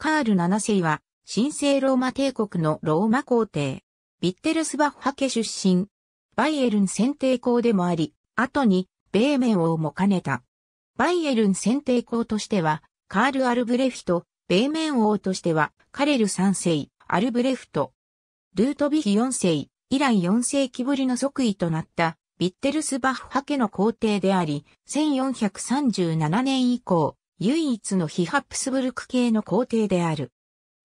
カール7世は、神聖ローマ帝国のローマ皇帝、ビッテルスバッハ家出身、バイエルン選定皇でもあり、後に、ベーメン王も兼ねた。バイエルン選定皇としては、カール・アルブレフト、ベーメン王としては、カレル3世、アルブレフト、ルートビヒ4世、以来4世紀ぶりの即位となった、ビッテルスバッハ家の皇帝であり、1437年以降、唯一の非ハプスブルク系の皇帝である。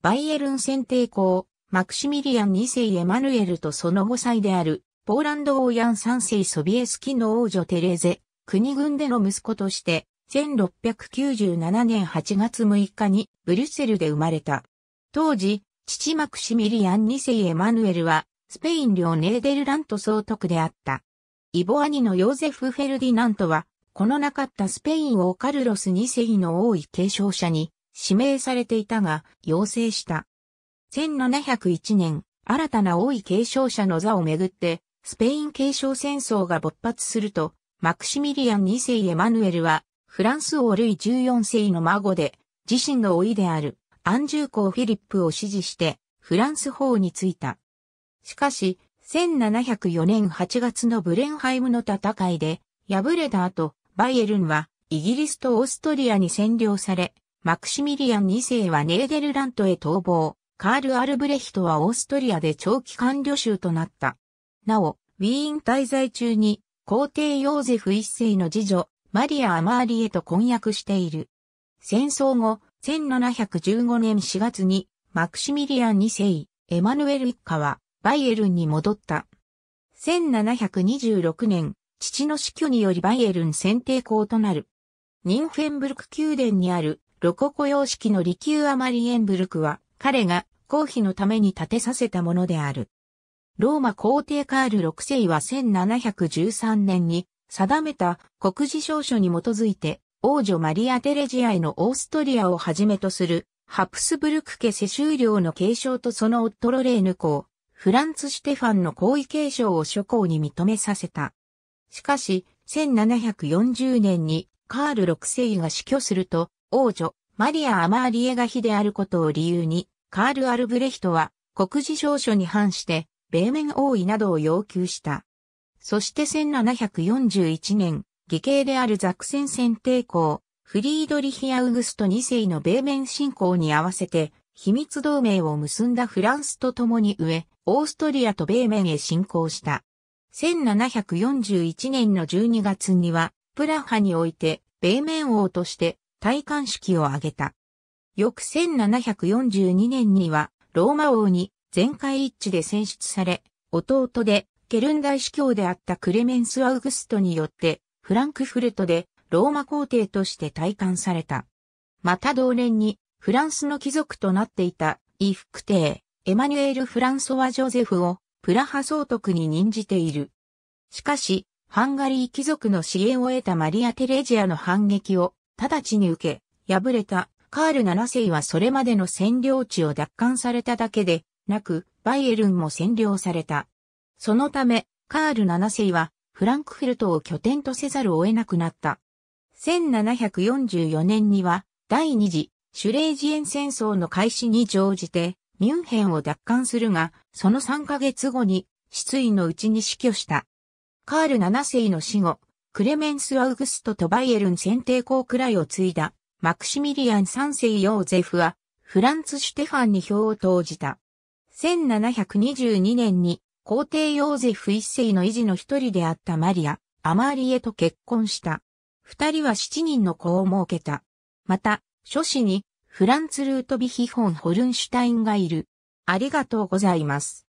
バイエルン選帝公、マクシミリアン2世エマヌエルとその5歳である、ポーランド王ヤン3世ソビエスキの王女テレゼ、国軍での息子として、1697年8月6日にブリュッセルで生まれた。当時、父マクシミリアン2世エマヌエルは、スペイン領ネーデルラント総督であった。イボ兄のヨーゼフ・フェルディナントは、このなかったスペイン王カルロス2世の王位継承者に指名されていたが、要請した。1701年、新たな王位継承者の座をめぐって、スペイン継承戦争が勃発すると、マクシミリアン2世エマヌエルは、フランス王ルイ14世の孫で、自身の老いである、アンジュー公フィリップを支持して、フランス法に就いた。しかし、1704年8月のブレンハイムの戦いで、敗れた後、バイエルンはイギリスとオーストリアに占領され、マクシミリアン2世はネーデルラントへ逃亡、カール・アルブレヒトはオーストリアで長期官旅囚となった。なお、ウィーン滞在中に皇帝ヨーゼフ一世の次女、マリア・アマーリエと婚約している。戦争後、1715年4月にマクシミリアン2世、エマヌエル一家はバイエルンに戻った。1726年、父の死去によりバイエルン選定校となる。ニンフェンブルク宮殿にあるロココ様式のリキューアマリエンブルクは彼が公費のために建てさせたものである。ローマ皇帝カール6世は1713年に定めた国事証書に基づいて王女マリア・テレジアへのオーストリアをはじめとするハプスブルク家世襲領の継承とその夫ロレーヌ公、フランツ・シテファンの皇位継承を諸公に認めさせた。しかし、1740年にカール6世が死去すると、王女、マリア・アマーリエが妃であることを理由に、カール・アルブレヒトは、国事証書に反して、米面王位などを要求した。そして1741年、義兄であるザクセン先帝公、フリードリヒ・アウグスト2世の米面侵攻に合わせて、秘密同盟を結んだフランスと共に上、オーストリアと米面へ侵攻した。1741年の12月には、プラハにおいて、米面王として、戴冠式を挙げた。翌1742年には、ローマ王に全会一致で選出され、弟で、ケルン大司教であったクレメンス・アウグストによって、フランクフルトで、ローマ皇帝として戴冠された。また同年に、フランスの貴族となっていた、イフク帝、エマニュエル・フランソワ・ジョゼフを、プラハ総督に任じている。しかし、ハンガリー貴族の支援を得たマリア・テレジアの反撃を直ちに受け、敗れたカール7世はそれまでの占領地を奪還されただけでなく、バイエルンも占領された。そのため、カール7世はフランクフルトを拠点とせざるを得なくなった。1744年には第二次シュレージエン戦争の開始に乗じてミュンヘンを奪還するが、その3ヶ月後に失意のうちに死去した。カール7世の死後、クレメンス・アウグストとバイエルン選定校くらいを継いだ、マクシミリアン3世ヨーゼフは、フランツ・シュテファンに票を投じた。1722年に、皇帝ヨーゼフ1世の維持の一人であったマリア、アマーリエと結婚した。二人は7人の子を設けた。また、諸子に、フランツ・ルートビヒホン・ホルンシュタインがいる。ありがとうございます。